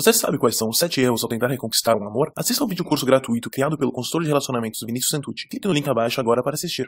Você sabe quais são os 7 erros ao tentar reconquistar um amor? Assista ao vídeo curso gratuito criado pelo consultor de relacionamentos Vinícius Santucci. Clique no link abaixo agora para assistir.